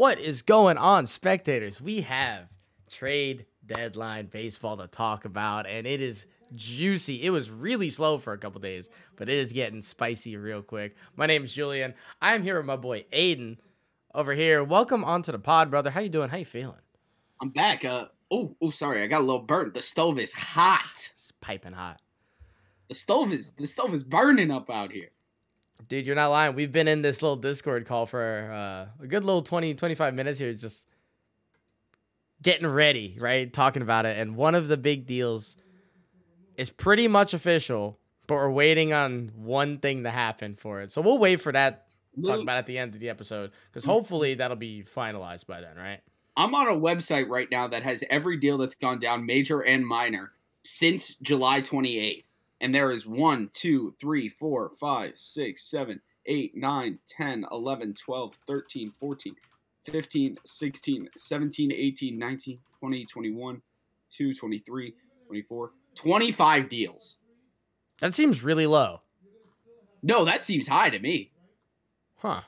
What is going on, spectators? We have trade deadline baseball to talk about, and it is juicy. It was really slow for a couple days, but it is getting spicy real quick. My name is Julian. I'm here with my boy Aiden over here. Welcome onto the pod, brother. How you doing? How you feeling? I'm back. Uh oh, oh, sorry, I got a little burnt. The stove is hot. It's piping hot. The stove is the stove is burning up out here. Dude, you're not lying. We've been in this little Discord call for uh, a good little 20, 25 minutes here, just getting ready, right? Talking about it. And one of the big deals is pretty much official, but we're waiting on one thing to happen for it. So we'll wait for that. Talk about at the end of the episode because mm-hmm. hopefully that'll be finalized by then, right? I'm on a website right now that has every deal that's gone down, major and minor, since July 28th. And there is 1, 2, 3, 4, 5, 6, 7, 8, 9, 10, 11, 12, 13, 14, 15, 16, 17, 18, 19, 20, 21, 2, 23, 24, 25 deals. That seems really low. No, that seems high to me. Huh.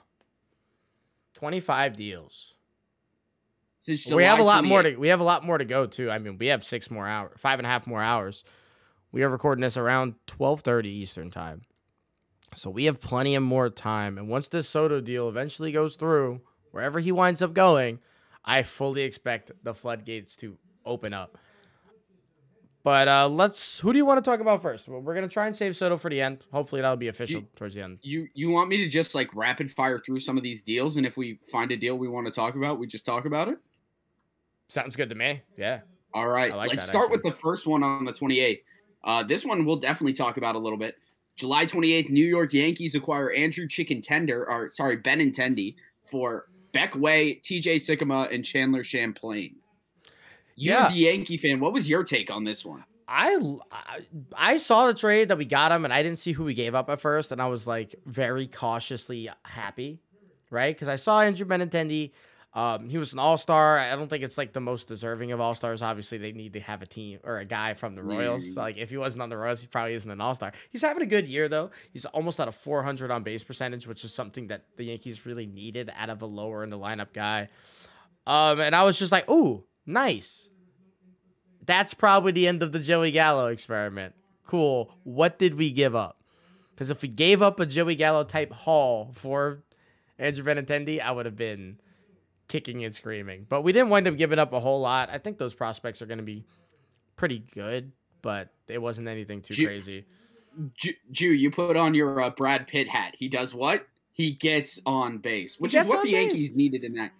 25 deals. Since July we have a lot more to we have a lot more to go too. I mean, we have six more hours, five and a half more hours. We are recording this around 12:30 Eastern time. So we have plenty of more time. And once this Soto deal eventually goes through, wherever he winds up going, I fully expect the floodgates to open up. But uh, let's. Who do you want to talk about first? Well, we're gonna try and save Soto for the end. Hopefully, that'll be official you, towards the end. You you want me to just like rapid fire through some of these deals, and if we find a deal we want to talk about, we just talk about it. Sounds good to me. Yeah. All right. Like let's that, start actually. with the first one on the twenty eighth. Uh, this one we'll definitely talk about a little bit. July 28th, New York Yankees acquire Andrew Chicken Tender, or sorry, Ben Intendi for Beck Way, TJ Sikkema, and Chandler Champlain. You yeah. as a Yankee fan, what was your take on this one? I, I saw the trade that we got him, and I didn't see who we gave up at first, and I was like very cautiously happy, right? Because I saw Andrew Benintendi um, he was an all star. I don't think it's like the most deserving of all stars. Obviously, they need to have a team or a guy from the Royals. Mm. like, if he wasn't on the Royals, he probably isn't an all star. He's having a good year, though. He's almost at a 400 on base percentage, which is something that the Yankees really needed out of a lower in the lineup guy. Um, and I was just like, ooh, nice. That's probably the end of the Joey Gallo experiment. Cool. What did we give up? Because if we gave up a Joey Gallo type haul for Andrew Benintendi, I would have been kicking and screaming. But we didn't wind up giving up a whole lot. I think those prospects are going to be pretty good, but it wasn't anything too Jew, crazy. Jew, you put on your uh, Brad Pitt hat. He does what? He gets on base, which is what the base. Yankees needed in that.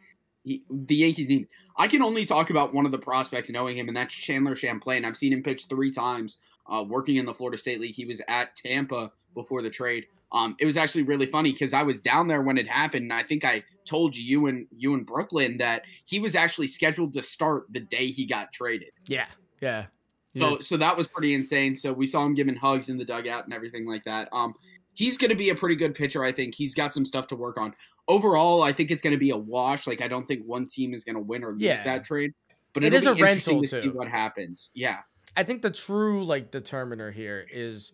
He, the Yankees need. I can only talk about one of the prospects knowing him, and that's Chandler Champlain. I've seen him pitch three times uh, working in the Florida State League. He was at Tampa before the trade. Um, it was actually really funny because I was down there when it happened, and I think I told you, you and you and Brooklyn, that he was actually scheduled to start the day he got traded. Yeah, yeah. yeah. So, so that was pretty insane. So we saw him giving hugs in the dugout and everything like that. Um, he's going to be a pretty good pitcher, I think. He's got some stuff to work on. Overall, I think it's going to be a wash. Like I don't think one team is going to win or lose yeah. that trade. But it is a rental to too. see what happens. Yeah, I think the true like determiner here is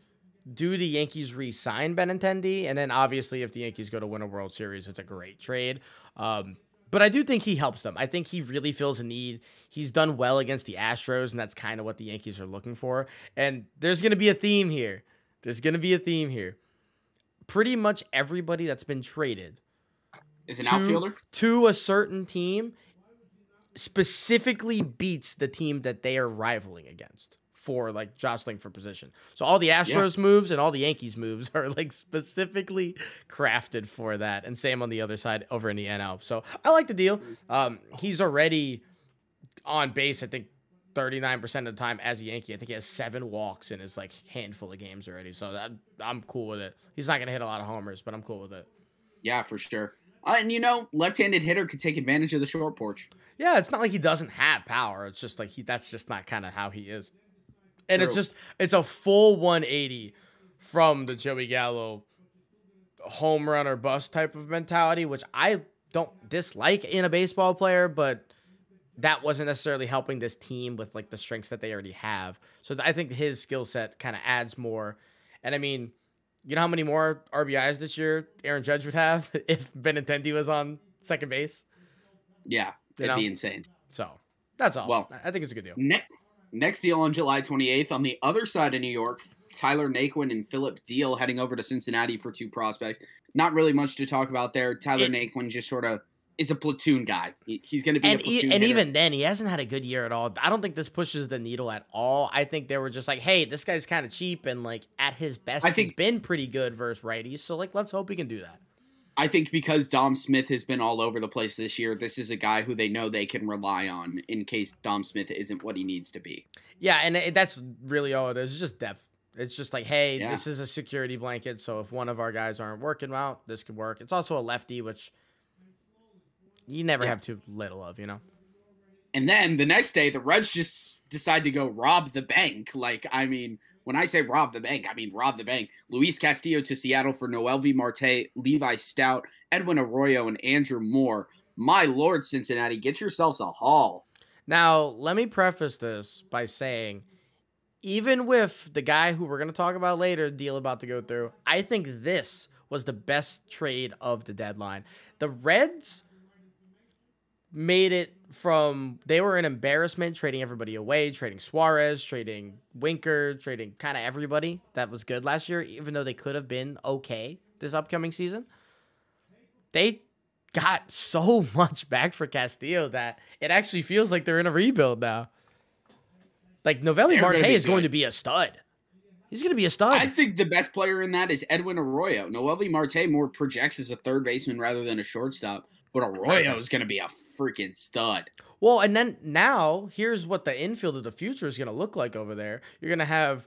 do the Yankees re-sign Benintendi? And then obviously, if the Yankees go to win a World Series, it's a great trade. Um, but I do think he helps them. I think he really feels a need. He's done well against the Astros, and that's kind of what the Yankees are looking for. And there's going to be a theme here. There's going to be a theme here. Pretty much everybody that's been traded is an to, outfielder to a certain team specifically beats the team that they are rivaling against for like jostling for position. So all the Astros yeah. moves and all the Yankees moves are like specifically crafted for that. And same on the other side over in the NL. So I like the deal. Um, he's already on base, I think 39% of the time as a Yankee. I think he has seven walks in his like handful of games already. So that, I'm cool with it. He's not going to hit a lot of homers, but I'm cool with it. Yeah, for sure. Uh, and you know, left-handed hitter could take advantage of the short porch. Yeah, it's not like he doesn't have power. It's just like he that's just not kind of how he is and True. it's just it's a full 180 from the Joey Gallo home run or bust type of mentality, which I don't dislike in a baseball player, but that wasn't necessarily helping this team with like the strengths that they already have. So I think his skill set kind of adds more. And I mean, you know how many more RBIs this year Aaron Judge would have if Benintendi was on second base? Yeah, it'd you know? be insane. So that's all. Well, I think it's a good deal. Next deal on July 28th on the other side of New York, Tyler Naquin and Philip Deal heading over to Cincinnati for two prospects. Not really much to talk about there. Tyler it, Naquin just sort of is a platoon guy. He, he's going to be and, e- and even then, he hasn't had a good year at all. I don't think this pushes the needle at all. I think they were just like, hey, this guy's kind of cheap and like at his best, I think, he's been pretty good versus righties. So like, let's hope he can do that. I think because Dom Smith has been all over the place this year, this is a guy who they know they can rely on in case Dom Smith isn't what he needs to be. Yeah, and it, that's really all it is. It's just depth. It's just like, hey, yeah. this is a security blanket. So if one of our guys aren't working out, this could work. It's also a lefty, which you never yeah. have too little of, you know? And then the next day, the Reds just decide to go rob the bank. Like, I mean, when I say rob the bank, I mean rob the bank. Luis Castillo to Seattle for Noel V. Marte, Levi Stout, Edwin Arroyo, and Andrew Moore. My lord, Cincinnati, get yourselves a haul. Now, let me preface this by saying, even with the guy who we're going to talk about later, deal about to go through, I think this was the best trade of the deadline. The Reds made it from they were an embarrassment, trading everybody away, trading Suarez, trading Winker, trading kind of everybody that was good last year, even though they could have been okay this upcoming season. They got so much back for Castillo that it actually feels like they're in a rebuild now. Like Novelli Marte is going to be a stud. He's going to be a stud. I think the best player in that is Edwin Arroyo. Novelli Marte more projects as a third baseman rather than a shortstop. But Arroyo is going to be a freaking stud. Well, and then now here's what the infield of the future is going to look like over there. You're going to have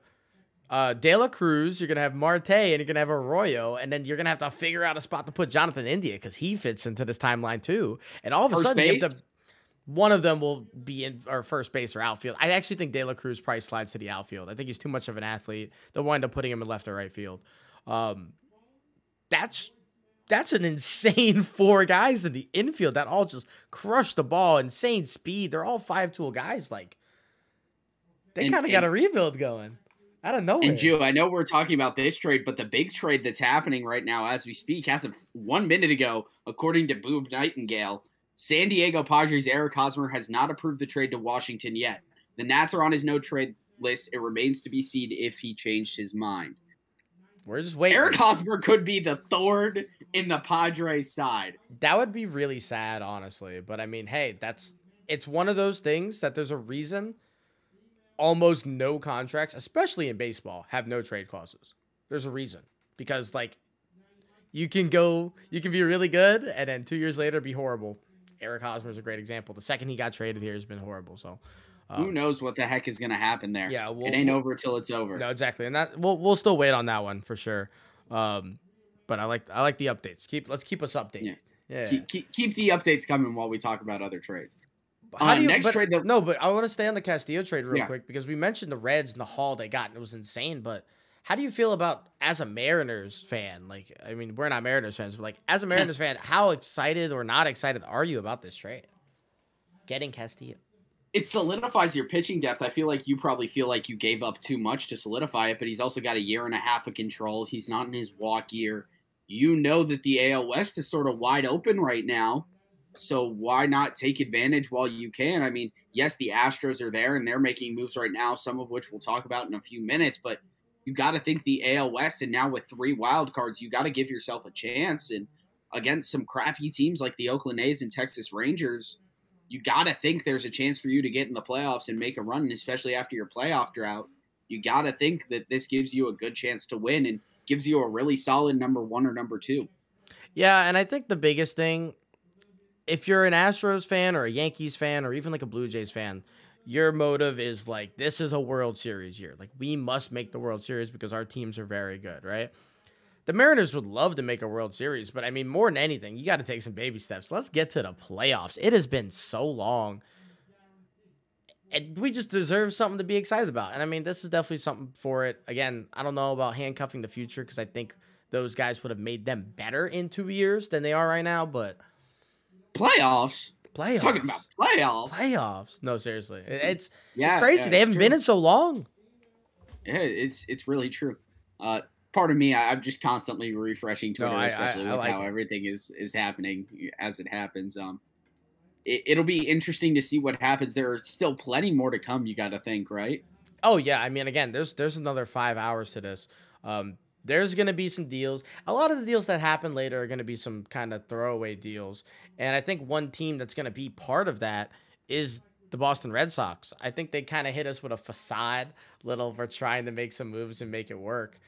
uh, De La Cruz, you're going to have Marte, and you're going to have Arroyo, and then you're going to have to figure out a spot to put Jonathan India because he fits into this timeline too. And all of a sudden, to, one of them will be in or first base or outfield. I actually think De La Cruz probably slides to the outfield. I think he's too much of an athlete. They'll wind up putting him in left or right field. Um, that's that's an insane four guys in the infield that all just crush the ball, insane speed. They're all five tool guys. Like they kind of got a rebuild going. I don't know. And Joe, I know we're talking about this trade, but the big trade that's happening right now as we speak, as of one minute ago, according to Boob Nightingale, San Diego Padres Eric Hosmer has not approved the trade to Washington yet. The Nats are on his no trade list. It remains to be seen if he changed his mind. We're just waiting. Eric Hosmer could be the third in the Padres' side. That would be really sad, honestly. But I mean, hey, that's it's one of those things that there's a reason almost no contracts, especially in baseball, have no trade clauses. There's a reason because like you can go, you can be really good, and then two years later be horrible. Eric Hosmer is a great example. The second he got traded here has been horrible. So um, who knows what the heck is going to happen there? Yeah, we'll, it ain't over till it's over. No, exactly, and that we'll we'll still wait on that one for sure. Um, but I like I like the updates. Keep let's keep us updated. Yeah, yeah. Keep, keep, keep the updates coming while we talk about other trades. How uh, do you, next but, trade that, no, but I want to stay on the Castillo trade real yeah. quick because we mentioned the Reds and the haul they got, and it was insane, but. How do you feel about as a Mariners fan? Like, I mean, we're not Mariners fans, but like as a Mariners fan, how excited or not excited are you about this trade? Getting Castillo. It solidifies your pitching depth. I feel like you probably feel like you gave up too much to solidify it, but he's also got a year and a half of control. He's not in his walk year. You know that the AL West is sort of wide open right now. So why not take advantage while you can? I mean, yes, the Astros are there and they're making moves right now, some of which we'll talk about in a few minutes, but – you got to think the AL West, and now with three wild cards, you got to give yourself a chance. And against some crappy teams like the Oakland A's and Texas Rangers, you got to think there's a chance for you to get in the playoffs and make a run, and especially after your playoff drought. You got to think that this gives you a good chance to win and gives you a really solid number one or number two. Yeah, and I think the biggest thing, if you're an Astros fan or a Yankees fan or even like a Blue Jays fan, your motive is like this is a World Series year. Like we must make the World Series because our teams are very good, right? The Mariners would love to make a World Series, but I mean more than anything, you got to take some baby steps. Let's get to the playoffs. It has been so long. And we just deserve something to be excited about. And I mean, this is definitely something for it. Again, I don't know about handcuffing the future because I think those guys would have made them better in two years than they are right now, but playoffs. Playoffs. Talking about playoffs. Playoffs. No, seriously. It's yeah, it's crazy. Yeah, they haven't true. been in so long. Yeah, it's it's really true. Uh, part of me, I, am just constantly refreshing Twitter, no, I, especially I, I, with like how it. everything is is happening as it happens. Um, it, it'll be interesting to see what happens. There are still plenty more to come. You got to think, right? Oh yeah, I mean, again, there's there's another five hours to this. Um, there's going to be some deals. A lot of the deals that happen later are going to be some kind of throwaway deals. And I think one team that's going to be part of that is the Boston Red Sox. I think they kind of hit us with a facade little for trying to make some moves and make it work.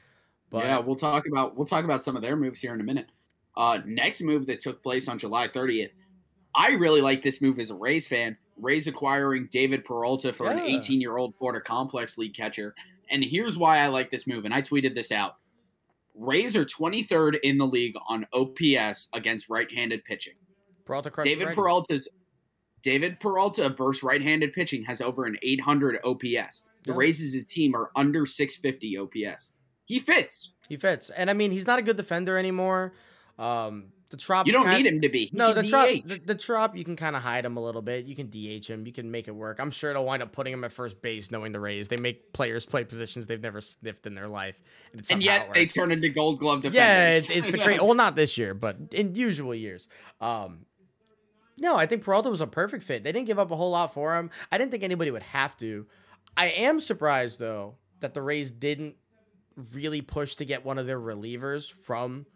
But yeah, we'll talk about we'll talk about some of their moves here in a minute. Uh, next move that took place on July 30th. I really like this move as a Rays fan. Rays acquiring David Peralta for yeah. an 18 year old Florida Complex League catcher. And here's why I like this move. And I tweeted this out. Rays are 23rd in the league on OPS against right-handed pitching. Peralta David right. Peralta's David Peralta versus right-handed pitching has over an 800 OPS. The yeah. Rays his team are under 650 OPS. He fits. He fits, and I mean he's not a good defender anymore. Um, the trop. You don't kinda, need him to be. He no, the trop. The, the trop. You can kind of hide him a little bit. You can DH him. You can make it work. I'm sure they'll wind up putting him at first base, knowing the Rays. They make players play positions they've never sniffed in their life, and, and yet they turn into Gold Glove defenders. Yeah, it's, it's the great. Well, not this year, but in usual years. Um, no, I think Peralta was a perfect fit. They didn't give up a whole lot for him. I didn't think anybody would have to. I am surprised though that the Rays didn't really push to get one of their relievers from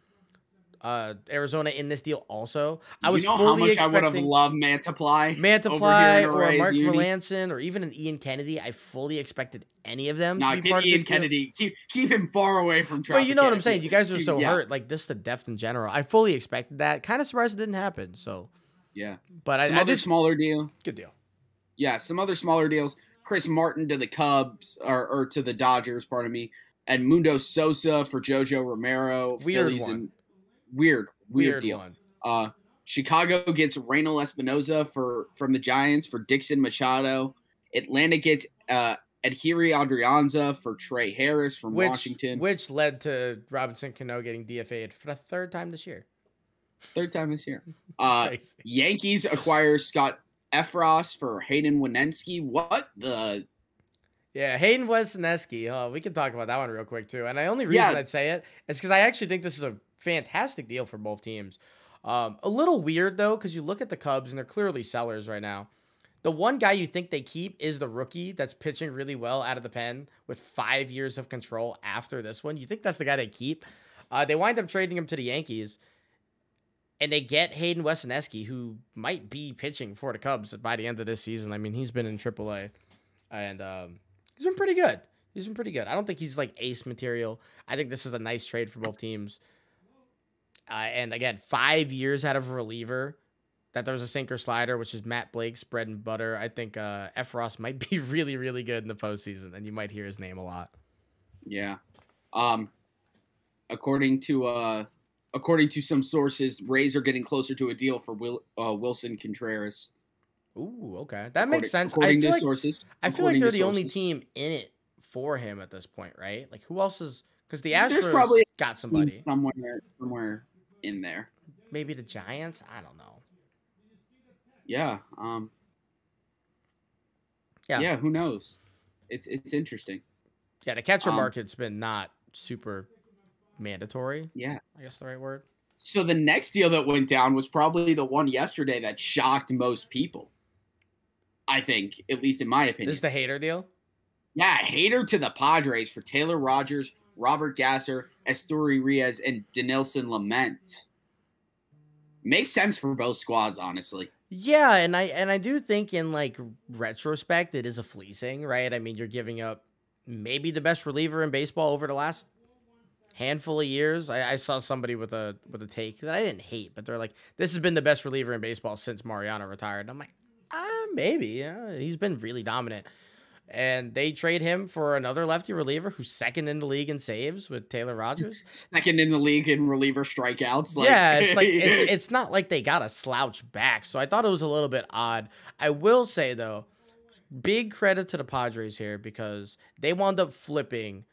uh, Arizona in this deal. Also, I was you know how much I would have loved Mantiply, Mantiply, or Mark Melanson, or even an Ian Kennedy. I fully expected any of them. Nah, part Ian of Kennedy. Keep keep him far away from. But you know what I'm saying. You guys are so yeah. hurt. Like just the depth in general. I fully expected that. Kind of surprised it didn't happen. So yeah, but some I, other I did, smaller deal. Good deal. Yeah, some other smaller deals. Chris Martin to the Cubs or, or to the Dodgers. Pardon me. And Mundo Sosa for JoJo Romero. Weird Phillies one. And, weird, weird, weird deal. One. Uh, Chicago gets Reynal Espinoza for from the Giants for Dixon Machado. Atlanta gets uh, Adhiri Adrianza for Trey Harris from which, Washington, which led to Robinson Cano getting DFA'd for the third time this year. Third time this year. Uh, Yankees acquire Scott Efros for Hayden Winensky. What the? Yeah, Hayden Wesneski. Oh, we can talk about that one real quick too. And the only reason yeah. I'd say it is because I actually think this is a fantastic deal for both teams. Um, a little weird though, because you look at the Cubs and they're clearly sellers right now. The one guy you think they keep is the rookie that's pitching really well out of the pen with five years of control after this one. You think that's the guy they keep? Uh, they wind up trading him to the Yankees, and they get Hayden Wessoneski, who might be pitching for the Cubs by the end of this season. I mean, he's been in AAA, and um, he's been pretty good. He's been pretty good. I don't think he's like ace material. I think this is a nice trade for both teams. Uh, and again, five years out of reliever. That there was a sinker slider, which is Matt Blake's bread and butter. I think uh, F. Ross might be really, really good in the postseason, and you might hear his name a lot. Yeah. Um, according to uh, according to some sources, Rays are getting closer to a deal for Will, uh, Wilson Contreras. Ooh, okay, that according, makes sense. According to like, sources, I feel like they're the sources. only team in it for him at this point, right? Like, who else is? Because the Astros probably got somebody somewhere, somewhere in there. Maybe the Giants. I don't know. Yeah. Um, yeah. Yeah. Who knows? It's it's interesting. Yeah, the catcher um, market's been not super mandatory. Yeah, I guess the right word. So the next deal that went down was probably the one yesterday that shocked most people. I think, at least in my opinion. This is the hater deal? Yeah, hater to the Padres for Taylor Rogers Robert Gasser, Estory Riaz, and Denilson Lament. Makes sense for both squads, honestly. Yeah, and I and I do think in like retrospect, it is a fleecing, right? I mean, you're giving up maybe the best reliever in baseball over the last handful of years. I, I, saw somebody with a with a take that I didn't hate, but they're like, "This has been the best reliever in baseball since Mariano retired." And I'm like, ah, maybe. Yeah, he's been really dominant and they trade him for another lefty reliever who's second in the league in saves with Taylor Rogers. Second in the league in reliever strikeouts. Like. Yeah, it's like it's, it's not like they got a slouch back. So I thought it was a little bit odd. I will say though, big credit to the Padres here because they wound up flipping.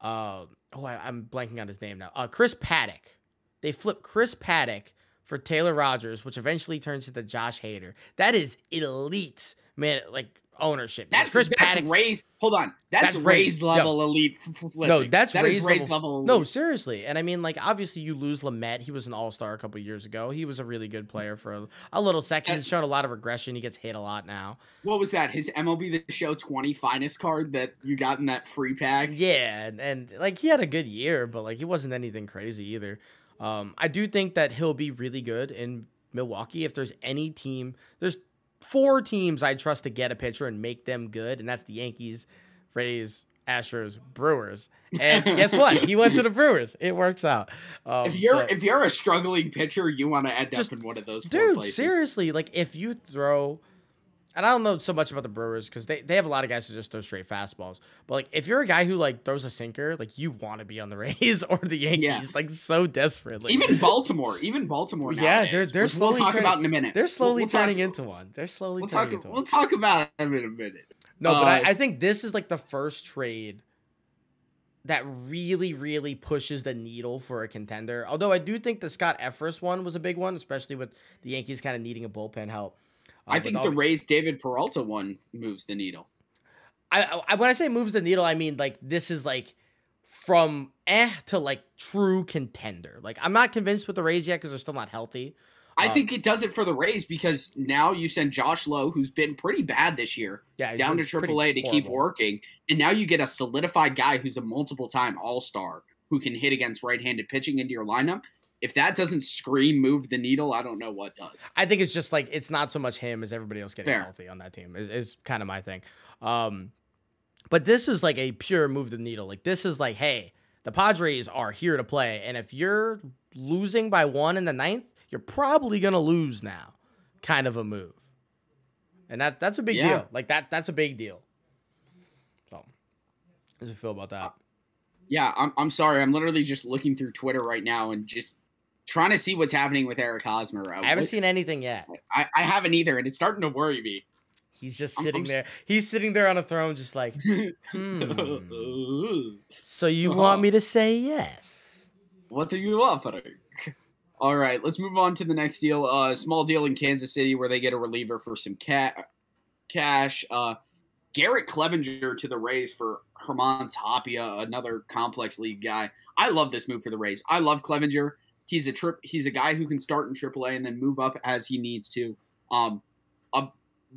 Uh, oh, I, am blanking on his name now. Uh, Chris Paddock. They flipped Chris Paddock for Taylor Rogers, which eventually turns into Josh Hader. That is elite, man. Like ownership. That's Chris that's Ray's. raised. Hold on, that's, that's raised, level no. elite. Flipping. No, that's that raised, level. no, seriously, and I mean, like, obviously, you lose Lamette. He was an all star a couple years ago. He was a really good player for a, a little second. He's shown a lot of regression. He gets hit a lot now. What was that? His MLB The Show 20 finest card that you got in that free pack. Yeah, and, and like he had a good year, but like he wasn't anything crazy either. Um, I do think that he'll be really good in Milwaukee. If there's any team, there's four teams I trust to get a pitcher and make them good, and that's the Yankees, Rays, Astros, Brewers. And guess what? he went to the Brewers. It works out. Um, if you're so, if you're a struggling pitcher, you want to end just, up in one of those dude. Places. Seriously, like if you throw and I don't know so much about the Brewers because they, they have a lot of guys who just throw straight fastballs. But like, if you're a guy who like throws a sinker, like you want to be on the Rays or the Yankees, yeah. like so desperately. Even Baltimore, even Baltimore. Nowadays, yeah, they're they're slowly. We'll talk about in a minute. They're slowly we'll, we'll turning talk, into one. They're slowly. We'll turning talk. Into we'll one. talk about them in a minute. No, uh, but I, uh, I think this is like the first trade that really, really pushes the needle for a contender. Although I do think the Scott Efros one was a big one, especially with the Yankees kind of needing a bullpen help. I uh, think the Rays David Peralta one moves the needle. I, I when I say moves the needle, I mean like this is like from eh to like true contender. Like I'm not convinced with the Rays yet because they're still not healthy. I um, think it does it for the Rays because now you send Josh Lowe, who's been pretty bad this year, yeah, down to AAA to horrible. keep working, and now you get a solidified guy who's a multiple time All Star who can hit against right handed pitching into your lineup if that doesn't scream move the needle, I don't know what does. I think it's just like it's not so much him as everybody else getting Fair. healthy on that team is, is kind of my thing. Um, but this is like a pure move the needle. Like this is like, hey, the Padres are here to play, and if you're losing by one in the ninth, you're probably gonna lose now. Kind of a move, and that that's a big yeah. deal. Like that that's a big deal. So, how does it feel about that? Uh, yeah, I'm, I'm sorry. I'm literally just looking through Twitter right now and just trying to see what's happening with Eric Hosmer. I, uh, haven't seen anything yet. I, I, haven't either, and it's starting to worry me. He's just sitting I'm, I'm there. He's sitting there on a throne, just like, hmm. so you uh-huh. want me to say yes? What do you offering? All right, let's move on to the next deal. Uh, small deal in Kansas City where they get a reliever for some cat cash. Uh, Garrett Clevenger to the Rays for Herman Tapia, another complex league guy. I love this move for the Rays. I love Clevenger. He's a trip. He's a guy who can start in AAA and then move up as he needs to. Um, a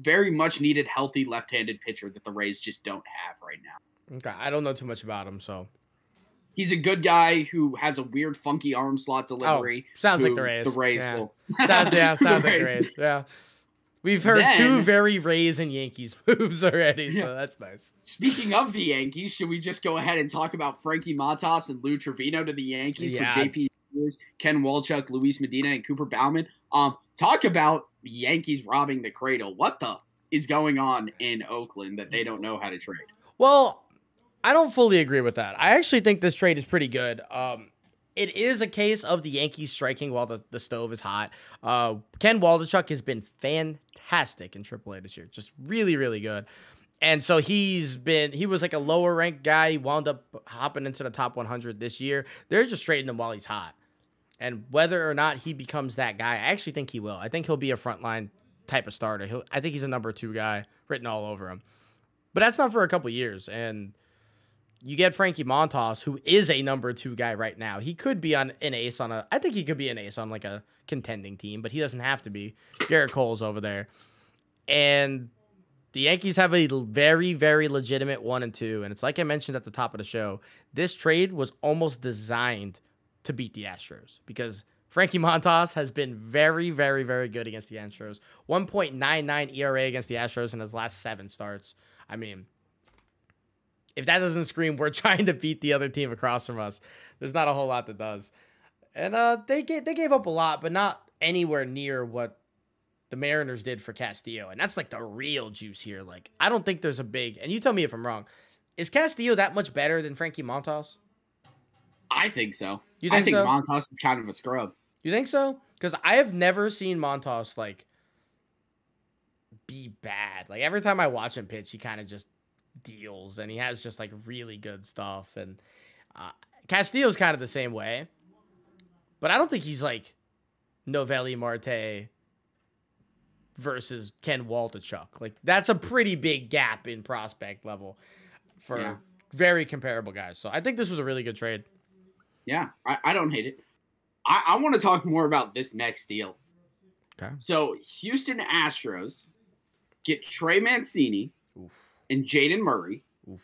very much needed healthy left-handed pitcher that the Rays just don't have right now. Okay, I don't know too much about him, so he's a good guy who has a weird, funky arm slot delivery. Oh, sounds like the Rays. The Rays yeah. will. sounds, yeah, sounds the like the Rays. Yeah. We've heard then, two very Rays and Yankees moves already, yeah. so that's nice. Speaking of the Yankees, should we just go ahead and talk about Frankie Matas and Lou Trevino to the Yankees yeah. for JP Ken Walchuk, Luis Medina, and Cooper Bauman. Um, talk about Yankees robbing the cradle. What the is going on in Oakland that they don't know how to trade? Well, I don't fully agree with that. I actually think this trade is pretty good. Um, it is a case of the Yankees striking while the, the stove is hot. Uh, Ken Waldachuk has been fantastic in AAA this year, just really, really good. And so he's been, he was like a lower ranked guy. He wound up hopping into the top 100 this year. They're just trading him while he's hot. And whether or not he becomes that guy, I actually think he will. I think he'll be a frontline type of starter. He'll, I think he's a number two guy written all over him. But that's not for a couple years. And you get Frankie Montas, who is a number two guy right now. He could be on an ace on a. I think he could be an ace on like a contending team, but he doesn't have to be. Garrett Cole's over there, and the Yankees have a very very legitimate one and two. And it's like I mentioned at the top of the show, this trade was almost designed to beat the Astros because Frankie Montas has been very, very, very good against the Astros. 1.99 ERA against the Astros in his last seven starts. I mean, if that doesn't scream, we're trying to beat the other team across from us. There's not a whole lot that does. And uh, they gave, they gave up a lot, but not anywhere near what the Mariners did for Castillo. And that's like the real juice here. Like, I don't think there's a big, and you tell me if I'm wrong. Is Castillo that much better than Frankie Montas? I think so. You think I think so? Montas is kind of a scrub. You think so? Because I have never seen Montas like be bad. Like every time I watch him pitch, he kind of just deals, and he has just like really good stuff. And uh, Castillo's kind of the same way, but I don't think he's like Novelli Marte versus Ken Waldichuk. Like that's a pretty big gap in prospect level for yeah. very comparable guys. So I think this was a really good trade. Yeah, I, I don't hate it. I, I want to talk more about this next deal. Okay. So Houston Astros get Trey Mancini Oof. and Jaden Murray. Oof.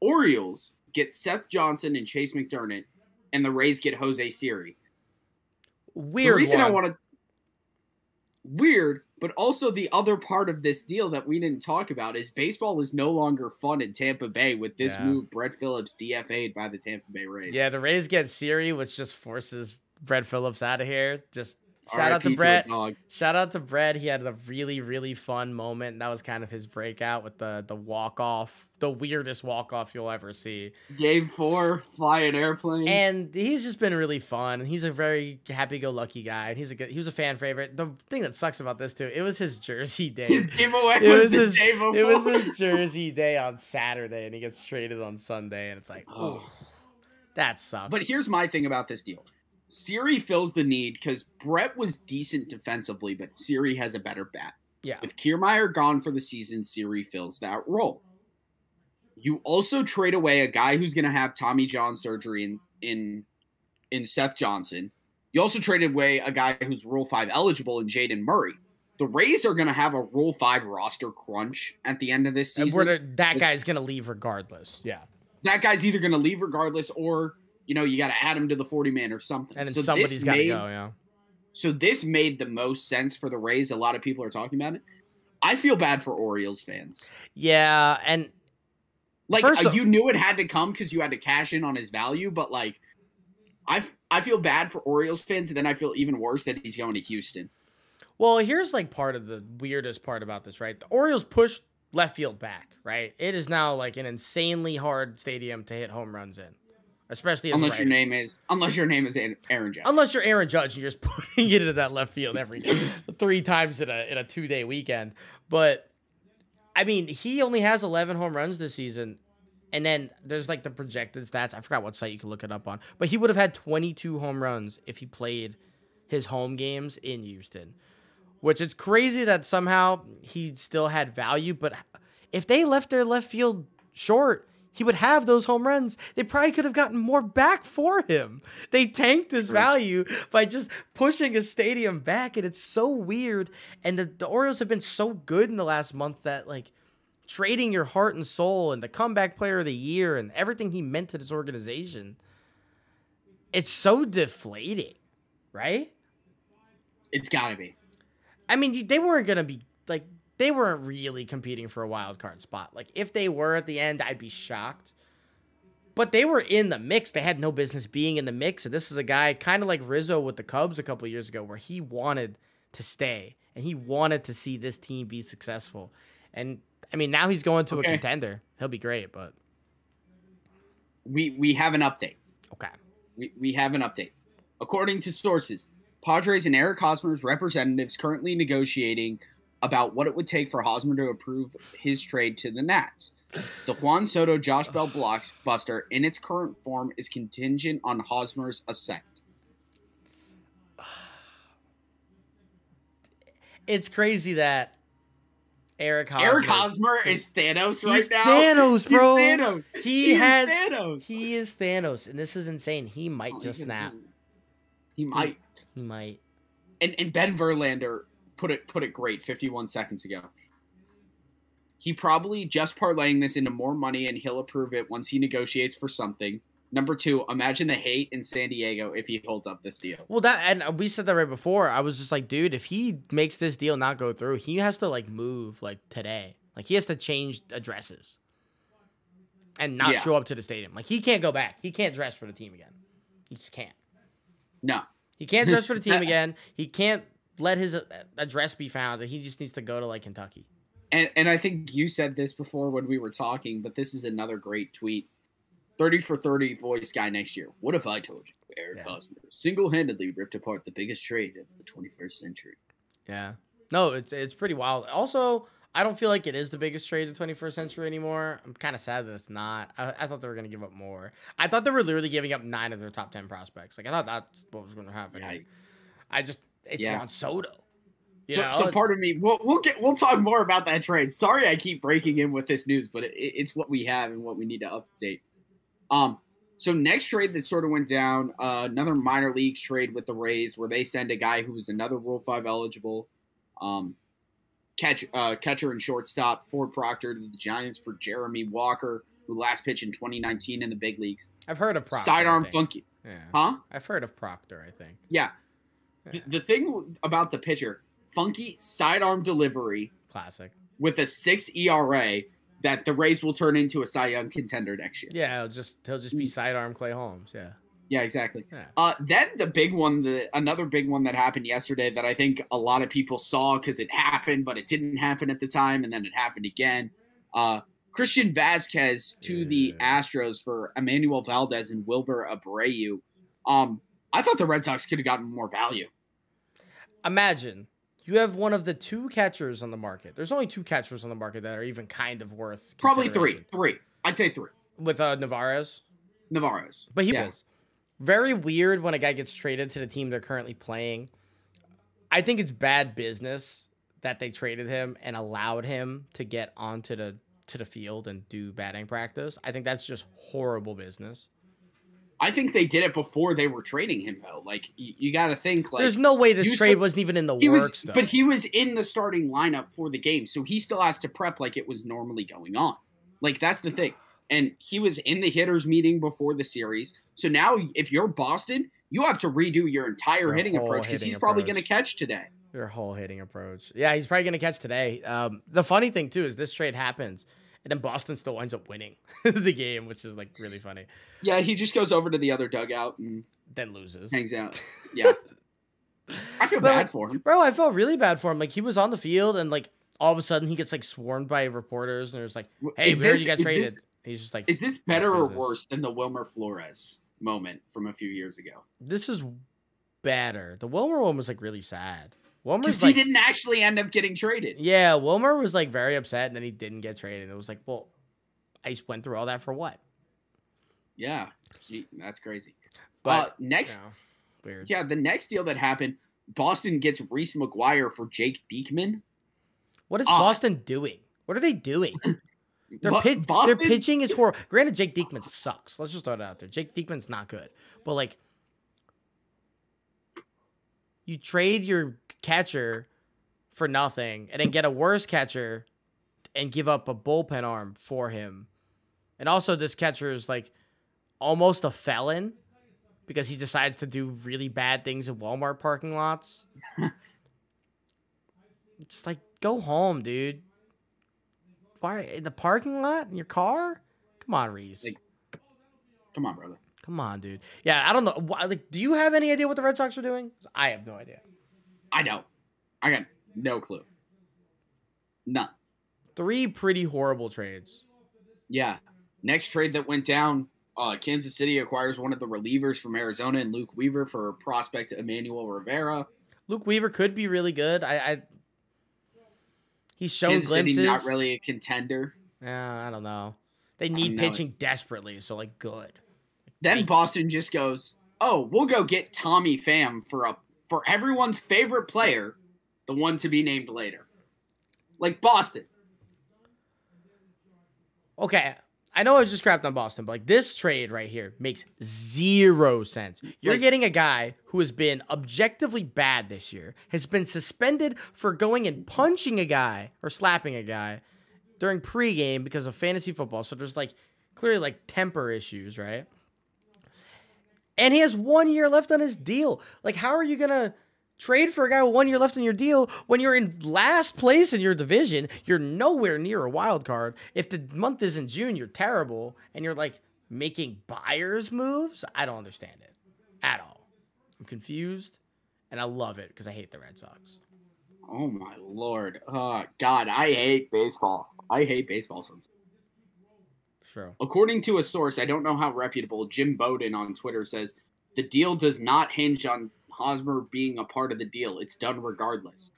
Orioles get Seth Johnson and Chase McDermott, and the Rays get Jose Siri. Weird. The reason one. I want to weird, but also, the other part of this deal that we didn't talk about is baseball is no longer fun in Tampa Bay with this yeah. move. Brett Phillips DFA'd by the Tampa Bay Rays. Yeah, the Rays get Siri, which just forces Brett Phillips out of here. Just Shout out to Brett. To Shout out to Brett. He had a really, really fun moment. That was kind of his breakout with the the walk off, the weirdest walk off you'll ever see. Game four, fly an airplane. And he's just been really fun. He's a very happy go lucky guy. he's a good, he was a fan favorite. The thing that sucks about this too, it was his jersey day. His giveaway it was, was his, day before. It was his jersey day on Saturday, and he gets traded on Sunday, and it's like, oh, oh. that sucks. But here's my thing about this deal. Siri fills the need because Brett was decent defensively, but Siri has a better bat. Yeah. With Kiermeyer gone for the season, Siri fills that role. You also trade away a guy who's going to have Tommy John surgery in in in Seth Johnson. You also traded away a guy who's Rule Five eligible in Jaden Murray. The Rays are going to have a Rule Five roster crunch at the end of this season. And that guy's going to leave regardless. Yeah. That guy's either going to leave regardless, or you know, you got to add him to the 40 man or something. And so somebody's got to go, yeah. So this made the most sense for the Rays. A lot of people are talking about it. I feel bad for Orioles fans. Yeah, and like uh, you knew it had to come because you had to cash in on his value, but like I I feel bad for Orioles fans, and then I feel even worse that he's going to Houston. Well, here's like part of the weirdest part about this, right? The Orioles pushed left field back, right? It is now like an insanely hard stadium to hit home runs in especially unless your name is unless your name is Aaron Judge. Unless you're Aaron Judge and you're just putting it into that left field every three times in a in a two day weekend. But I mean, he only has 11 home runs this season. And then there's like the projected stats. I forgot what site you can look it up on. But he would have had 22 home runs if he played his home games in Houston, which it's crazy that somehow he still had value. But if they left their left field short, he would have those home runs. They probably could have gotten more back for him. They tanked his value by just pushing his stadium back, and it's so weird. And the, the Orioles have been so good in the last month that like trading your heart and soul and the comeback player of the year and everything he meant to this organization, it's so deflating, right? It's gotta be. I mean, they weren't gonna be like they weren't really competing for a wild card spot. Like if they were at the end, I'd be shocked. But they were in the mix. They had no business being in the mix. And this is a guy kind of like Rizzo with the Cubs a couple years ago, where he wanted to stay and he wanted to see this team be successful. And I mean, now he's going to okay. a contender. He'll be great, but we we have an update. Okay. We, we have an update. According to sources, Padres and Eric Hosmer's representatives currently negotiating about what it would take for Hosmer to approve his trade to the Nats. The Juan Soto Josh Bell blockbuster in its current form is contingent on Hosmer's assent. It's crazy that Eric Hosmer. Eric Hosmer is Thanos right now. Thanos, bro. He's Thanos. He, he has Thanos. He is Thanos, and this is insane. He might oh, just snap. He might. He might. And and Ben Verlander put it put it great 51 seconds ago. He probably just parlaying this into more money and he'll approve it once he negotiates for something. Number two, imagine the hate in San Diego if he holds up this deal. Well, that and we said that right before. I was just like, dude, if he makes this deal not go through, he has to like move like today. Like he has to change addresses and not yeah. show up to the stadium. Like he can't go back. He can't dress for the team again. He just can't. No. He can't dress for the team again. He can't let his uh, address be found, and he just needs to go to like Kentucky. And and I think you said this before when we were talking, but this is another great tweet. Thirty for thirty voice guy next year. What if I told you Eric yeah. single-handedly ripped apart the biggest trade of the 21st century? Yeah. No, it's it's pretty wild. Also, I don't feel like it is the biggest trade of the 21st century anymore. I'm kind of sad that it's not. I, I thought they were going to give up more. I thought they were literally giving up nine of their top 10 prospects. Like, I thought that's what was going to happen. Yikes. I just it's yeah. on Soto. So, know, so part of me, we'll, we'll, get, we'll talk more about that trade. Sorry, I keep breaking in with this news, but it, it's what we have and what we need to update. Um, so next trade that sort of went down, uh, another minor league trade with the Rays, where they send a guy who was another Rule Five eligible, um, catch uh, catcher and shortstop Ford Proctor to the Giants for Jeremy Walker, who last pitched in 2019 in the big leagues. I've heard of Proctor. Sidearm funky, yeah. huh? I've heard of Proctor. I think. Yeah. The, the, thing about the pitcher, funky sidearm delivery, classic, with a six ERA that the Rays will turn into a Cy Young contender next year. Yeah, will just he'll just be mm. sidearm Clay Holmes. Yeah. Yeah, exactly. Yeah. Uh, then the big one, the another big one that happened yesterday that I think a lot of people saw because it happened, but it didn't happen at the time, and then it happened again. Uh, Christian Vasquez to yeah. the Astros for Emmanuel Valdez and Wilbur Abreu. Um, I thought the Red Sox could have gotten more value. Imagine you have one of the two catchers on the market. There's only two catchers on the market that are even kind of worth probably three. Three, I'd say three with uh, Navarro's. Navarro's, but he yeah. was very weird when a guy gets traded to the team they're currently playing. I think it's bad business that they traded him and allowed him to get onto the to the field and do batting practice. I think that's just horrible business. I think they did it before they were trading him, though. Like you, you got to think like there's no way this trade wasn't even in the he works. Was, but he was in the starting lineup for the game, so he still has to prep like it was normally going on. Like that's the thing. And he was in the hitters meeting before the series. So now, if you're Boston, you have to redo your entire your hitting approach because he's approach. probably going to catch today. Your whole hitting approach. Yeah, he's probably going to catch today. Um, the funny thing too is this trade happens and then Boston still winds up winning the game, which is like really funny. Yeah, he just goes over to the other dugout and then loses. Hangs out. Yeah. I feel but bad for him. Bro, I felt really bad for him. Like he was on the field and like all of a sudden he gets like swarmed by reporters and there's like, hey, where you got traded? This, He's just like Is this better or worse than the Wilmer Flores moment from a few years ago? This is better. The Wilmer one was like really sad. Wilmer because like, he didn't actually end up getting traded. Yeah, Wilmer was like very upset, and then he didn't get traded. It was like, well, I just went through all that for what? Yeah, that's crazy. But uh, next, yeah, the next deal that happened, Boston gets Reese McGuire for Jake Diekman. What is uh, Boston doing? What are they doing? Their, are their pitching is horrible. Granted, Jake Diekman sucks. Let's just throw it out there. Jake Diekman's not good, but like you trade your catcher for nothing and then get a worse catcher and give up a bullpen arm for him. And also, this catcher is like almost a felon because he decides to do really bad things in Walmart parking lots. Just like go home, dude. Why in the parking lot in your car? Come on, Reese. Like, come on, brother. Come on, dude. Yeah, I don't know. Like, do you have any idea what the Red Sox are doing? I have no idea. I don't. I got no clue. None. Three pretty horrible trades. Yeah. Next trade that went down, uh, Kansas City acquires one of the relievers from Arizona and Luke Weaver for prospect Emmanuel Rivera. Luke Weaver could be really good. I, I he's shown Kansas glimpses. City not really a contender. Yeah, I don't know. They need pitching desperately, so like good. Then Boston just goes, "Oh, we'll go get Tommy Pham for a for everyone's favorite player, the one to be named later." Like Boston. Okay, I know I was just crapped on Boston, but like this trade right here makes zero sense. You're like, getting a guy who has been objectively bad this year, has been suspended for going and punching a guy or slapping a guy during pregame because of fantasy football. So there's like clearly like temper issues, right? and he has one year left on his deal. Like, how are you gonna trade for a guy with one year left on your deal when you're in last place in your division? You're nowhere near a wild card. If the month is in June, you're terrible, and you're like making buyers moves. I don't understand it at all. I'm confused, and I love it because I hate the Red Sox. Oh my lord! Uh, God, I hate baseball. I hate baseball sometimes. True. According to a source, I don't know how reputable, Jim Bowden on Twitter says the deal does not hinge on Hosmer being a part of the deal. It's done regardless.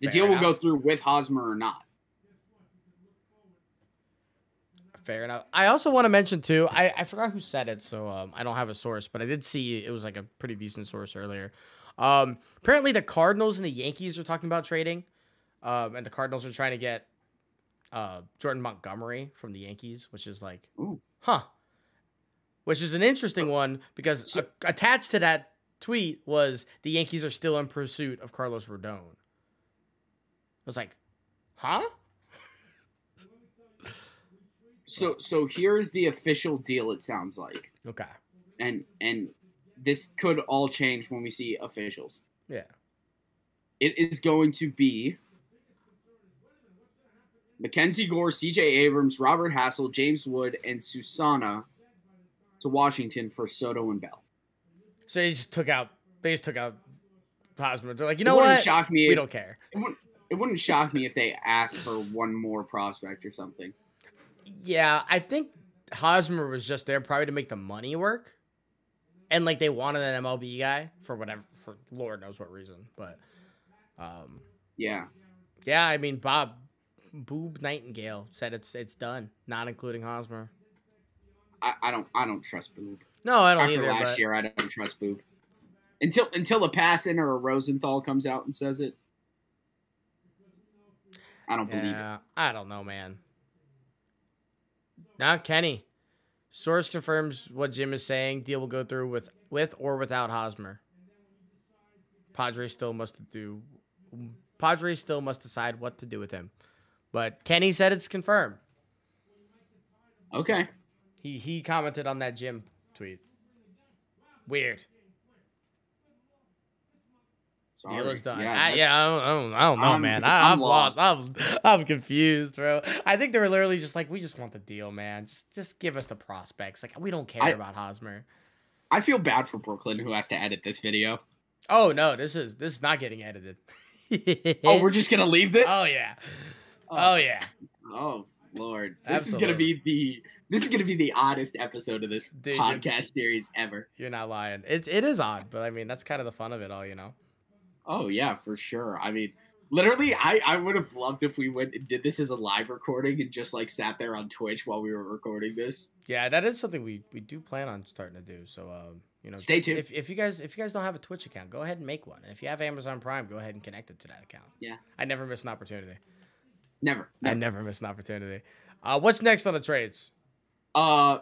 The Fair deal enough. will go through with Hosmer or not. Fair enough. I also want to mention too. I, I forgot who said it, so um, I don't have a source, but I did see it was like a pretty decent source earlier. Um, apparently, the Cardinals and the Yankees are talking about trading, um, and the Cardinals are trying to get uh, Jordan Montgomery from the Yankees, which is like, Ooh. huh, which is an interesting uh, one because so, a- attached to that tweet was the Yankees are still in pursuit of Carlos Rodon. I was like, huh? So so here's the official deal. It sounds like okay, and and this could all change when we see officials. Yeah, it is going to be Mackenzie Gore, CJ Abrams, Robert Hassel, James Wood, and Susana to Washington for Soto and Bell. So they just took out they just took out Hosmer. They're like, you know what? Shock me we if, don't care. It wouldn't, it wouldn't shock me if they asked for one more prospect or something. Yeah, I think Hosmer was just there probably to make the money work. And like they wanted an MLB guy for whatever for Lord knows what reason. But um Yeah. Yeah, I mean Bob Boob Nightingale said it's it's done, not including Hosmer. I, I don't I don't trust Boob. No, I don't After either. Last but... year, I don't trust Boob until until a Passon or a Rosenthal comes out and says it. I don't yeah, believe it. I don't know, man. Now Kenny. Source confirms what Jim is saying. Deal will go through with with or without Hosmer. Padres still must do. Padres still must decide what to do with him. But Kenny said it's confirmed. Okay. He he commented on that Jim tweet. Weird. Sorry. Deal is done. Yeah, I, yeah, I don't, I don't, I don't know, I'm, man. I, am lost. lost. I'm, I'm confused, bro. I think they were literally just like, we just want the deal, man. Just, just give us the prospects. Like, we don't care I, about Hosmer. I feel bad for Brooklyn, who has to edit this video. Oh no, this is this is not getting edited. oh, we're just gonna leave this. Oh yeah. Oh, oh, yeah. Oh lord, this Absolutely. is gonna be the this is gonna be the oddest episode of this Dude, podcast series ever. You're not lying. It's it is odd, but I mean that's kind of the fun of it all, you know. Oh yeah, for sure. I mean, literally, I I would have loved if we went and did this as a live recording and just like sat there on Twitch while we were recording this. Yeah, that is something we we do plan on starting to do. So um, you know, stay tuned. If, if you guys if you guys don't have a Twitch account, go ahead and make one. And if you have Amazon Prime, go ahead and connect it to that account. Yeah, I never miss an opportunity. Never, never. I never miss an opportunity. Uh, what's next on the trades? Uh,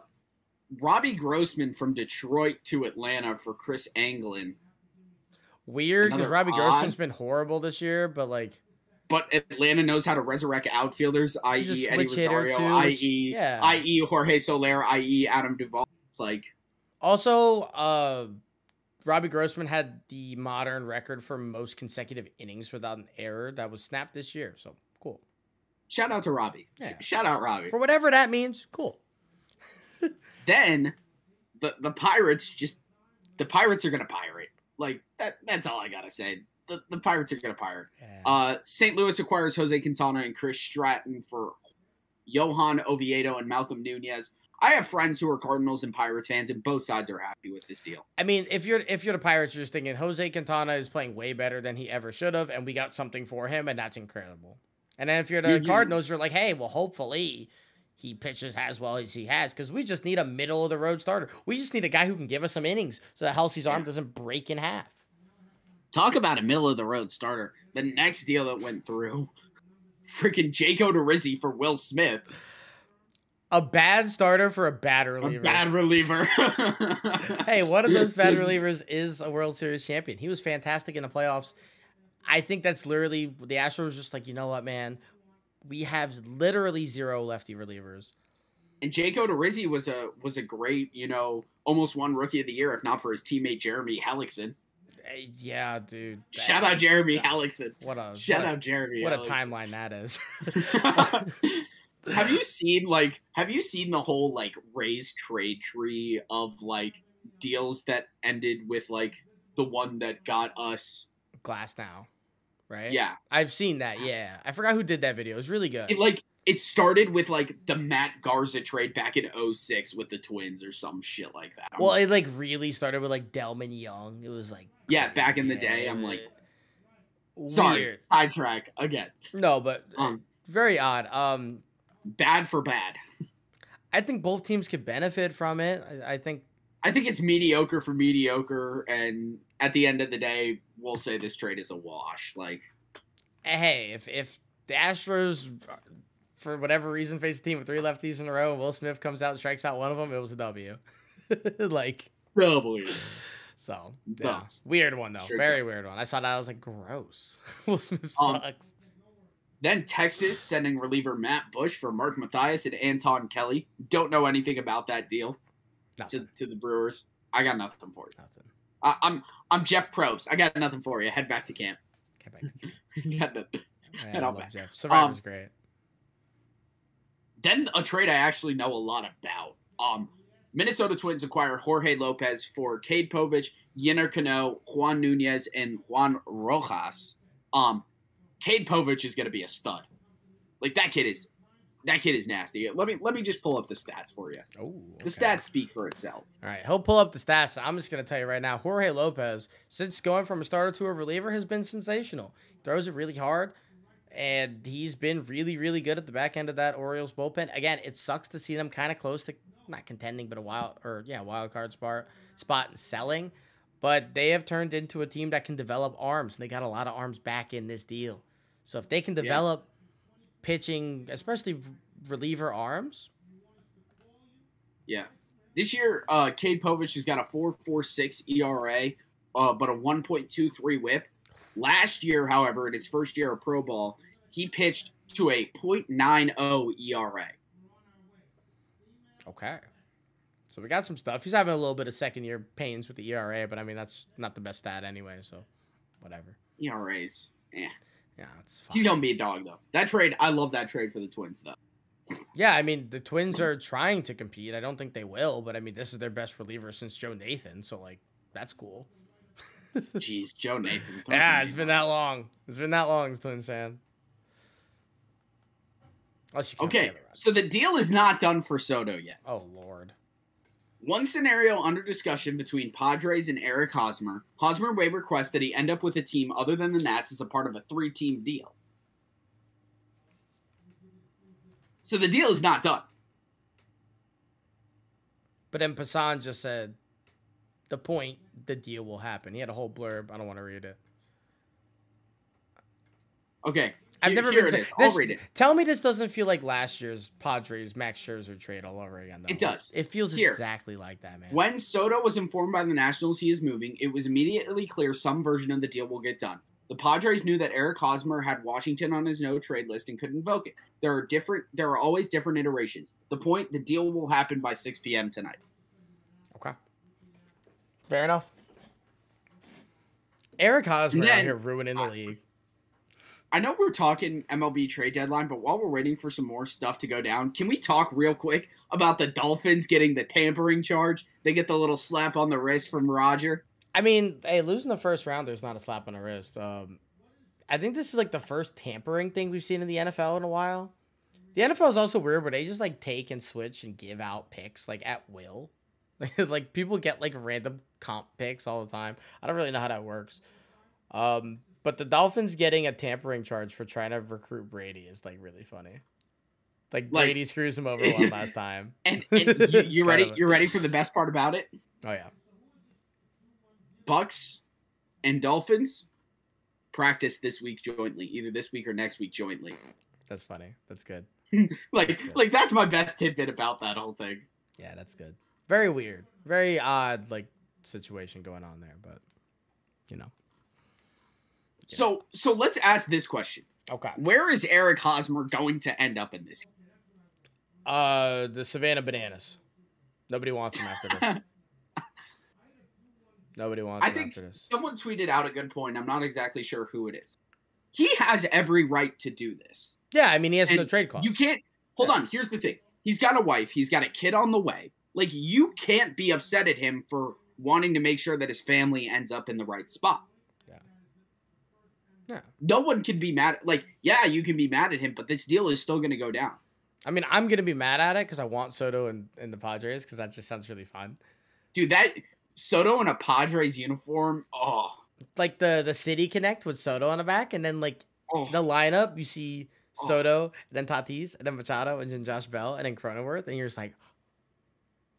Robbie Grossman from Detroit to Atlanta for Chris Anglin. Weird because Robbie odd, Grossman's been horrible this year, but like, but Atlanta knows how to resurrect outfielders, i.e. Eddie Rosario, i.e. Yeah. i.e. Jorge Soler, i.e. Adam Duvall. Like, also, uh, Robbie Grossman had the modern record for most consecutive innings without an error that was snapped this year. So Shout out to Robbie. Yeah. Shout out Robbie. For whatever that means, cool. then the the pirates just the pirates are gonna pirate. Like that, that's all I gotta say. The, the pirates are gonna pirate. Yeah. Uh, St. Louis acquires Jose Quintana and Chris Stratton for Johan Oviedo and Malcolm Nunez. I have friends who are Cardinals and Pirates fans, and both sides are happy with this deal. I mean, if you're if you're the Pirates, you're just thinking Jose Quintana is playing way better than he ever should have, and we got something for him, and that's incredible. And then if you're the you, Cardinals, you're like, hey, well, hopefully he pitches as well as he has because we just need a middle of the road starter. We just need a guy who can give us some innings so that Halsey's arm doesn't break in half. Talk about a middle of the road starter. The next deal that went through, freaking Jaco DeRizzi for Will Smith. A bad starter for a bad reliever. A bad reliever. hey, one of those bad relievers is a World Series champion. He was fantastic in the playoffs. I think that's literally the Astros just like, you know what, man? We have literally zero lefty relievers. And Jake Odorizzi was a was a great, you know, almost one rookie of the year, if not for his teammate Jeremy Hellickson. Yeah, dude. That, Shout out Jeremy Hellickson. What a shout what out a, Jeremy. What a timeline that is. have you seen like have you seen the whole like raise trade tree of like deals that ended with like the one that got us Glass now right? Yeah. I've seen that. Yeah. I forgot who did that video. It was really good. It, like it started with like the Matt Garza trade back in 06 with the Twins or some shit like that. I'm well, like, it like really started with like Delman Young. It was like Yeah, back in the day, I'm like Weird. Sorry, sidetrack again. No, but um, very odd. Um bad for bad. I think both teams could benefit from it. I, I think I think it's mediocre for mediocre and at the end of the day we'll say this trade is a wash. Like, eh, hey, if if the Astros, for whatever reason, face a team with three lefties in a row, and Will Smith comes out and strikes out one of them, it was a W. like W. So yeah. weird one though, sure very job. weird one. I saw that I was like, gross. Will Smith um, sucks. Um, then Texas sending reliever Matt Bush for Mark Matthias and Anton Kelly. Don't know anything about that deal. To, to, the Brewers. I got nothing for it. Nothing. I, am I'm, I'm Jeff Probst. I got nothing for you. Head back to camp. Head back oh, back. Survivor's um, great. Then a trade I actually know a lot about. Um, Minnesota Twins acquire Jorge Lopez for Cade Povich, Yenner Cano, Juan Nunez, and Juan Rojas. Um, Cade Povich is going to be a stud. Like that kid is that kid is nasty. Let me let me just pull up the stats for you. Oh, okay. the stats speak for itself. All right, he'll pull up the stats. I'm just gonna tell you right now, Jorge Lopez, since going from a starter to a reliever, has been sensational. Throws it really hard, and he's been really really good at the back end of that Orioles bullpen. Again, it sucks to see them kind of close to not contending, but a wild or yeah wild card spot spot and selling. But they have turned into a team that can develop arms, and they got a lot of arms back in this deal. So if they can develop. Yeah pitching, especially reliever arms. Yeah. This year, uh, Cade Povich has got a 4.46 ERA, uh, but a 1.23 whip. Last year, however, in his first year of Pro Ball, he pitched to a 0.90 ERA. Okay. So we got some stuff. He's having a little bit of second year pains with the ERA, but I mean, that's not the best stat anyway, so whatever. ERAs. Yeah. Yeah, it's fine. He's gonna be a dog though. That trade, I love that trade for the Twins though. Yeah, I mean the Twins are trying to compete. I don't think they will, but I mean this is their best reliever since Joe Nathan, so like that's cool. Jeez, Joe Nathan. Yeah, it's been that long. It's been that long, Twins fan. Okay, so the deal is not done for Soto yet. Oh lord. One scenario under discussion between Padres and Eric Hosmer, Hosmer waived request that he end up with a team other than the Nats as a part of a three team deal. So the deal is not done. But then Passan just said the point, the deal will happen. He had a whole blurb. I don't want to read it. Okay. I've here, never here been. It is. This, I'll read it. Tell me this doesn't feel like last year's Padres Max Scherzer trade all over again. Though. It does. It feels here. exactly like that, man. When Soto was informed by the Nationals he is moving, it was immediately clear some version of the deal will get done. The Padres knew that Eric Hosmer had Washington on his no trade list and could invoke it. There are different. There are always different iterations. The point: the deal will happen by 6 p.m. tonight. Okay. Fair enough. Eric Hosmer out here ruining the league. I know we're talking MLB trade deadline, but while we're waiting for some more stuff to go down, can we talk real quick about the Dolphins getting the tampering charge? They get the little slap on the wrist from Roger. I mean, hey, losing the first round, there's not a slap on the wrist. Um, I think this is like the first tampering thing we've seen in the NFL in a while. The NFL is also weird, where they just like take and switch and give out picks like at will. like people get like random comp picks all the time. I don't really know how that works. Um, but the Dolphins getting a tampering charge for trying to recruit Brady is like really funny. Like, like Brady screws him over one last time. And, and you, you ready? You're ready for the best part about it? Oh yeah. Bucks and Dolphins practice this week jointly, either this week or next week jointly. That's funny. That's good. like that's good. like that's my best tidbit about that whole thing. Yeah, that's good. Very weird. Very odd like situation going on there, but you know. So so let's ask this question. Okay. Where is Eric Hosmer going to end up in this? Uh the Savannah Bananas. Nobody wants him after this. Nobody wants I think someone tweeted out a good point. I'm not exactly sure who it is. He has every right to do this. Yeah, I mean he has and no trade clause. You can't hold yeah. on, here's the thing. He's got a wife, he's got a kid on the way. Like you can't be upset at him for wanting to make sure that his family ends up in the right spot. No one can be mad. Like, yeah, you can be mad at him, but this deal is still going to go down. I mean, I'm going to be mad at it because I want Soto and, and the Padres because that just sounds really fun. Dude, that Soto in a Padres uniform. Oh. Like the, the City Connect with Soto on the back. And then, like, oh. the lineup, you see oh. Soto, oh. and then Tatis, and then Machado, and then Josh Bell, and then Cronenworth. And you're just like,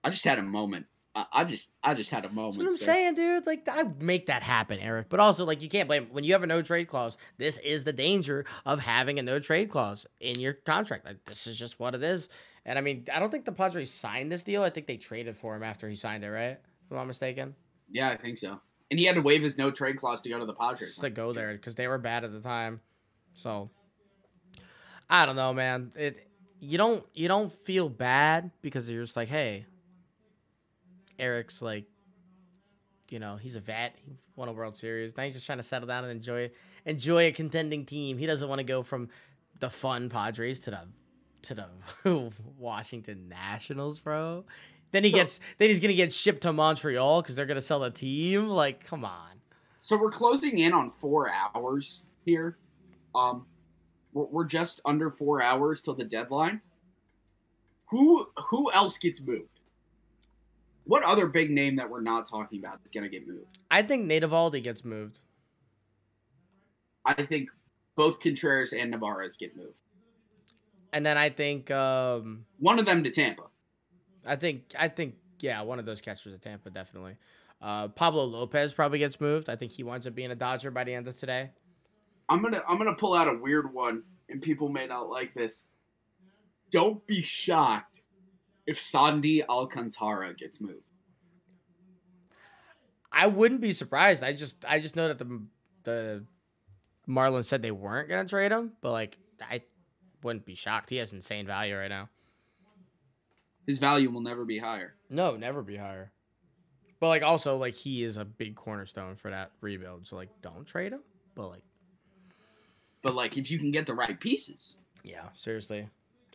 I just had a moment. I just I just had a moment. That's what I'm sir. saying, dude. Like I make that happen, Eric. But also, like you can't blame when you have a no trade clause. This is the danger of having a no trade clause in your contract. Like this is just what it is. And I mean, I don't think the Padres signed this deal. I think they traded for him after he signed it, right? If I'm not mistaken. Yeah, I think so. And he had to waive his no trade clause to go to the Padres. Just to go there because they were bad at the time. So I don't know, man. It you don't you don't feel bad because you're just like, hey, Eric's like, you know, he's a vet. He won a World Series. Now he's just trying to settle down and enjoy enjoy a contending team. He doesn't want to go from the fun Padres to the to the Washington Nationals, bro. Then he so, gets then he's gonna get shipped to Montreal because they're gonna sell the team. Like, come on. So we're closing in on four hours here. Um, we're, we're just under four hours till the deadline. Who who else gets moved? What other big name that we're not talking about is going to get moved? I think Nate Evaldi gets moved. I think both Contreras and Navarez get moved. And then I think um, one of them to Tampa. I think I think yeah, one of those catchers at Tampa definitely. Uh, Pablo Lopez probably gets moved. I think he winds up being a Dodger by the end of today. I'm gonna I'm gonna pull out a weird one, and people may not like this. Don't be shocked if Sandy Alcantara gets moved. I wouldn't be surprised. I just I just know that the the Marlins said they weren't gonna trade him, but like I wouldn't be shocked. He has insane value right now. His value will never be higher. No, never be higher. But like also like he is a big cornerstone for that rebuild. So like don't trade him. But like But like if you can get the right pieces. Yeah, seriously.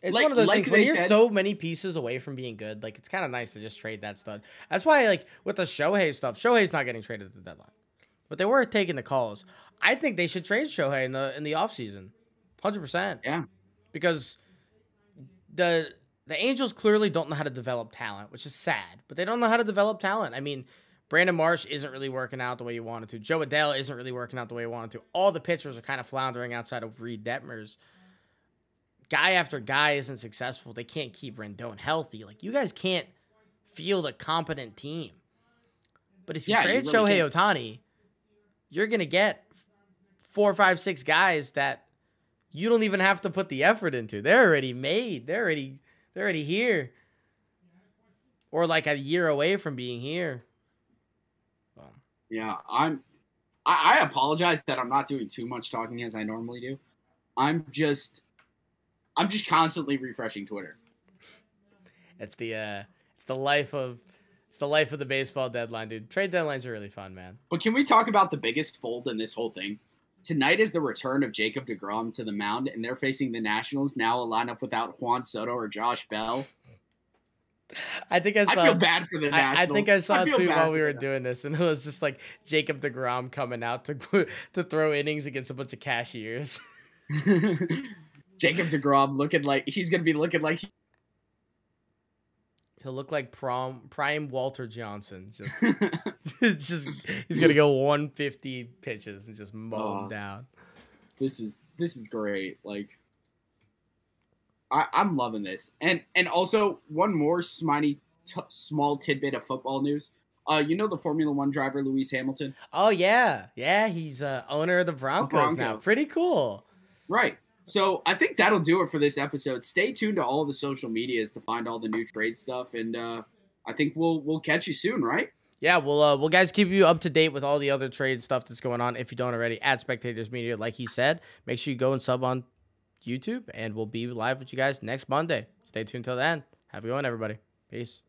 It's like, one of those like things when you're said, so many pieces away from being good, like it's kind of nice to just trade that stud. That's why, like with the Shohei stuff, Shohei's not getting traded at the deadline, but they were taking the calls. I think they should trade Shohei in the in the offseason. 100%. Yeah. Because the the Angels clearly don't know how to develop talent, which is sad, but they don't know how to develop talent. I mean, Brandon Marsh isn't really working out the way you wanted to. Joe Adele isn't really working out the way you wanted to. All the pitchers are kind of floundering outside of Reed Detmers guy after guy isn't successful, they can't keep Rendon healthy. Like you guys can't field a competent team. But if you yeah, trade you Shohei Otani, you're gonna get four, five, six guys that you don't even have to put the effort into. They're already made. They're already they're already here. Or like a year away from being here. yeah, I'm I, I apologize that I'm not doing too much talking as I normally do. I'm just I'm just constantly refreshing Twitter. It's the uh, it's the life of it's the life of the baseball deadline, dude. Trade deadlines are really fun, man. But can we talk about the biggest fold in this whole thing? Tonight is the return of Jacob DeGrom to the mound, and they're facing the Nationals now a lineup without Juan Soto or Josh Bell. I think I saw. I feel bad for the Nationals. I, I think I saw I a tweet while we were them. doing this, and it was just like Jacob Degrom coming out to to throw innings against a bunch of cashiers. Jacob Degrom looking like he's gonna be looking like he'll look like prom prime Walter Johnson. Just just he's gonna go 150 pitches and just mow oh, him down. This is this is great. Like I, I'm loving this, and and also one more sminy small tidbit of football news. Uh, you know the Formula One driver Lewis Hamilton. Oh yeah, yeah, he's uh, owner of the Broncos, now. Pretty cool. Right. So I think that'll do it for this episode. Stay tuned to all the social medias to find all the new trade stuff, and uh, I think we'll we'll catch you soon, right? Yeah, we'll uh, we'll guys keep you up to date with all the other trade stuff that's going on. If you don't already, at Spectators Media, like he said, make sure you go and sub on YouTube, and we'll be live with you guys next Monday. Stay tuned till then. Have a good one, everybody. Peace.